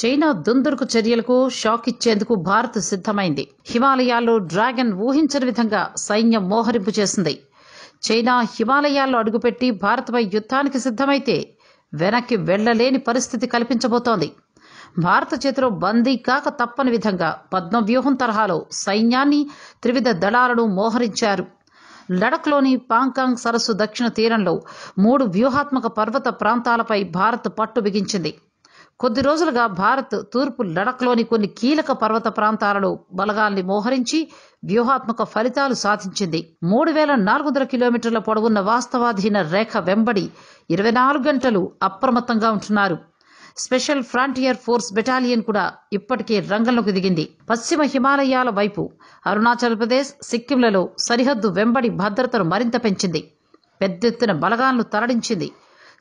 China దుందురుకు చర్యలకు shock ఇచ్చేందుకు భారత్ సిద్ధమైంది హిమాలయాల్లో డ్రాగన్ ఊహించని విధంగా సైన్యం మోహరింపు చేసింది చైనా హిమాలయాల్లో అడుగుపెట్టి భారత్పై యుద్ధానికి సిద్ధమైతే వెనక్కి వెళ్లలేని పరిస్థితి కల్పించబోతోంది భారత చేతిలో బందీ కాక తప్పని విధంగా పద్మవ్యూహం తరహాలో సైన్యాన్ని త్రివిధ దళాలను మోహరించారు లడఖ్లోని పాంకాంగ్ సరస్సు దక్షిణ తీరంలో మూడు వ్యూహాత్మక పర్వత ప్రాంతాలపై భారత్ పట్టు బిగించింది కొద్ది రోజులుగా భారత్ తూర్పు లడఖ్లోని కొన్ని కీలక పర్వత ప్రాంతాలలో బలగాల్ని మోహరించి వ్యూహాత్మక ఫలితాలు సాధించింది మూడు వేల నాలుగు వందల కిలోమీటర్ల పొడవున్న వాస్తవాధీన రేఖ వెంబడి ఇరవై నాలుగు గంటలు అప్రమత్తంగా ఉంటున్నారు స్పెషల్ ఫ్రాంటియర్ ఫోర్స్ బెటాలియన్ కూడా ఇప్పటికే రంగంలోకి దిగింది పశ్చిమ హిమాలయాల వైపు అరుణాచల్ ప్రదేశ్ సిక్కింలలో సరిహద్దు వెంబడి భద్రతను మరింత పెంచింది పెద్ద ఎత్తున బలగాలను తరలించింది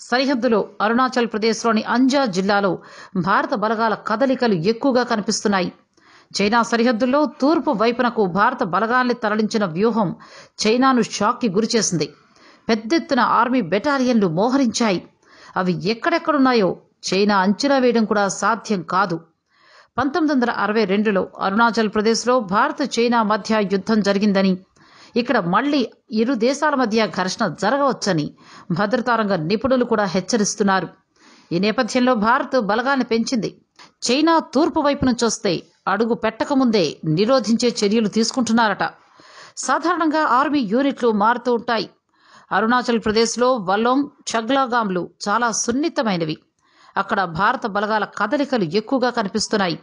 సరిహద్దులో అరుణాచల్ ప్రదేశ్లోని అంజా జిల్లాలో భారత బలగాల కదలికలు ఎక్కువగా కనిపిస్తున్నాయి చైనా సరిహద్దుల్లో తూర్పు వైపునకు భారత బలగాల్ని తరలించిన వ్యూహం చైనాను షాక్కి గురిచేసింది పెద్దెత్తున ఆర్మీ బెటాలియన్లు మోహరించాయి అవి ఎక్కడెక్కడున్నాయో చైనా అంచనా వేయడం కూడా సాధ్యం కాదు పంతొమ్మిది వందల అరవై రెండులో అరుణాచల్ ప్రదేశ్లో భారత చైనా మధ్య యుద్ధం జరిగిందని ఇక్కడ మళ్లీ ఇరు దేశాల మధ్య ఘర్షణ జరగవచ్చని భద్రతారంగ నిపుణులు కూడా హెచ్చరిస్తున్నారు ఈ నేపథ్యంలో భారత్ బలగాన్ని పెంచింది చైనా తూర్పు వైపు నుంచి వస్తే అడుగు పెట్టకముందే నిరోధించే చర్యలు తీసుకుంటున్నారట సాధారణంగా ఆర్మీ యూనిట్లు మారుతూ ఉంటాయి అరుణాచల్ ప్రదేశ్లో వల్లోంగ్ చగ్లాగాంలు చాలా సున్నితమైనవి అక్కడ భారత బలగాల కదలికలు ఎక్కువగా కనిపిస్తున్నాయి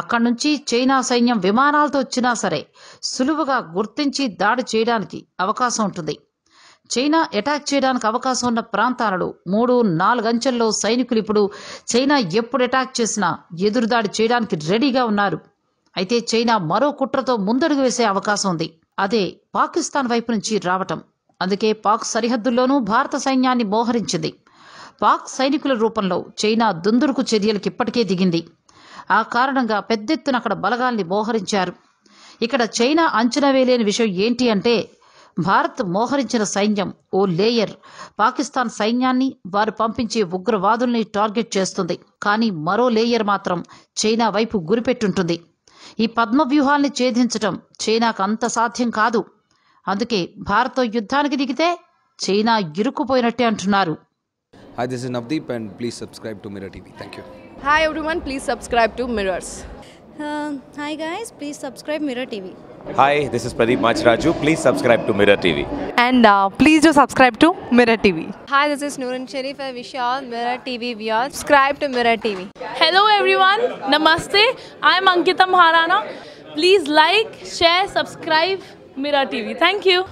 అక్కడి నుంచి చైనా సైన్యం విమానాలతో వచ్చినా సరే సులువుగా గుర్తించి దాడి చేయడానికి అవకాశం ఉంటుంది చైనా అటాక్ చేయడానికి అవకాశం ఉన్న ప్రాంతాలలో మూడు నాలుగు అంచెల్లో సైనికులు ఇప్పుడు చైనా ఎప్పుడు అటాక్ చేసినా ఎదురుదాడి చేయడానికి రెడీగా ఉన్నారు అయితే చైనా మరో కుట్రతో ముందడుగు వేసే అవకాశం ఉంది అదే పాకిస్తాన్ వైపు నుంచి రావటం అందుకే పాక్ సరిహద్దుల్లోనూ భారత సైన్యాన్ని మోహరించింది పాక్ సైనికుల రూపంలో చైనా దుందురుకు చర్యలకు ఇప్పటికే దిగింది ఆ కారణంగా పెద్దెత్తున అక్కడ బలగాల్ని మోహరించారు ఇక్కడ చైనా అంచనా వేయలేని విషయం ఏంటి అంటే భారత్ మోహరించిన సైన్యం ఓ లేయర్ పాకిస్తాన్ సైన్యాన్ని వారు పంపించే ఉగ్రవాదుల్ని టార్గెట్ చేస్తుంది కానీ మరో లేయర్ మాత్రం చైనా వైపు గురిపెట్టుంటుంది ఈ పద్మ వ్యూహాన్ని ఛేదించటం చైనాకు అంత సాధ్యం కాదు అందుకే భారత్ యుద్ధానికి దిగితే చైనా ఇరుక్కుపోయినట్టే అంటున్నారు this is and please subscribe to Mirror TV thank you Hi everyone, please subscribe to Mirrors. Uh, hi guys, please subscribe Mirror TV. Hi, this is Pradeep Machraju. Please subscribe to Mirror TV. And uh, please do subscribe to Mirror TV. Hi, this is Nooran Sharif. I wish you all Mirror TV viewers. Subscribe to Mirror TV. Hello everyone. Namaste. I'm Ankita Maharana. Please like, share, subscribe Mirror TV. Thank you.